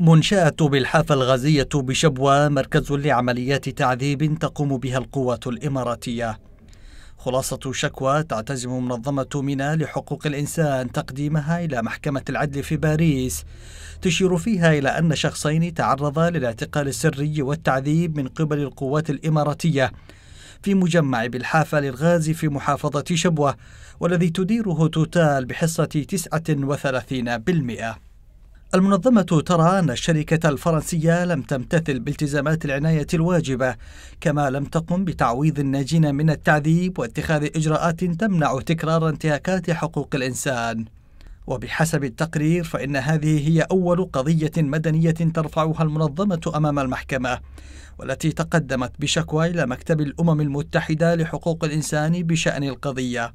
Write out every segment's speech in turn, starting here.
منشأة بالحافة الغازية بشبوة مركز لعمليات تعذيب تقوم بها القوات الإماراتية خلاصة شكوى تعتزم منظمة منى لحقوق الإنسان تقديمها إلى محكمة العدل في باريس تشير فيها إلى أن شخصين تعرضا للاعتقال السري والتعذيب من قبل القوات الإماراتية في مجمع بالحافة للغاز في محافظة شبوة والذي تديره توتال بحصة 39% المنظمة ترى أن الشركة الفرنسية لم تمتثل بالتزامات العناية الواجبة، كما لم تقم بتعويض الناجين من التعذيب واتخاذ إجراءات تمنع تكرار انتهاكات حقوق الإنسان. وبحسب التقرير فإن هذه هي أول قضية مدنية ترفعها المنظمة أمام المحكمة، والتي تقدمت بشكوى إلى مكتب الأمم المتحدة لحقوق الإنسان بشأن القضية.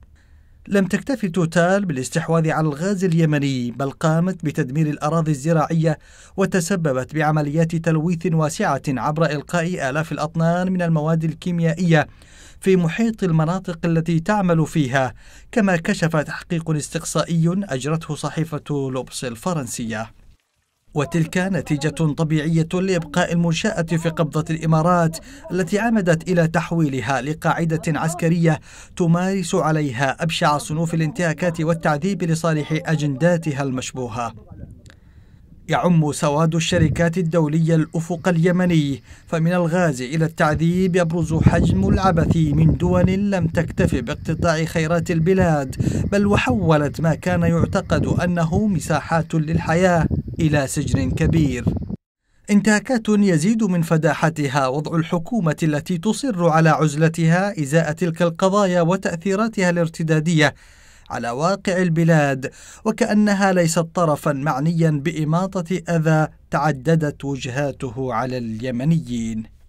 لم تكتف توتال بالاستحواذ على الغاز اليمني بل قامت بتدمير الأراضي الزراعية وتسببت بعمليات تلويث واسعة عبر إلقاء آلاف الأطنان من المواد الكيميائية في محيط المناطق التي تعمل فيها كما كشف تحقيق استقصائي أجرته صحيفة لوبس الفرنسية وتلك نتيجة طبيعية لإبقاء المنشأة في قبضة الإمارات التي عمدت إلى تحويلها لقاعدة عسكرية تمارس عليها أبشع صنوف الانتهاكات والتعذيب لصالح أجنداتها المشبوهة يعم سواد الشركات الدولية الأفق اليمني فمن الغاز إلى التعذيب يبرز حجم العبث من دول لم تكتف باقتطاع خيرات البلاد بل وحولت ما كان يعتقد أنه مساحات للحياة إلى سجن كبير انتهاكات يزيد من فداحتها وضع الحكومة التي تصر على عزلتها إزاء تلك القضايا وتأثيراتها الارتدادية على واقع البلاد وكأنها ليست طرفا معنيا بإماطة أذى تعددت وجهاته على اليمنيين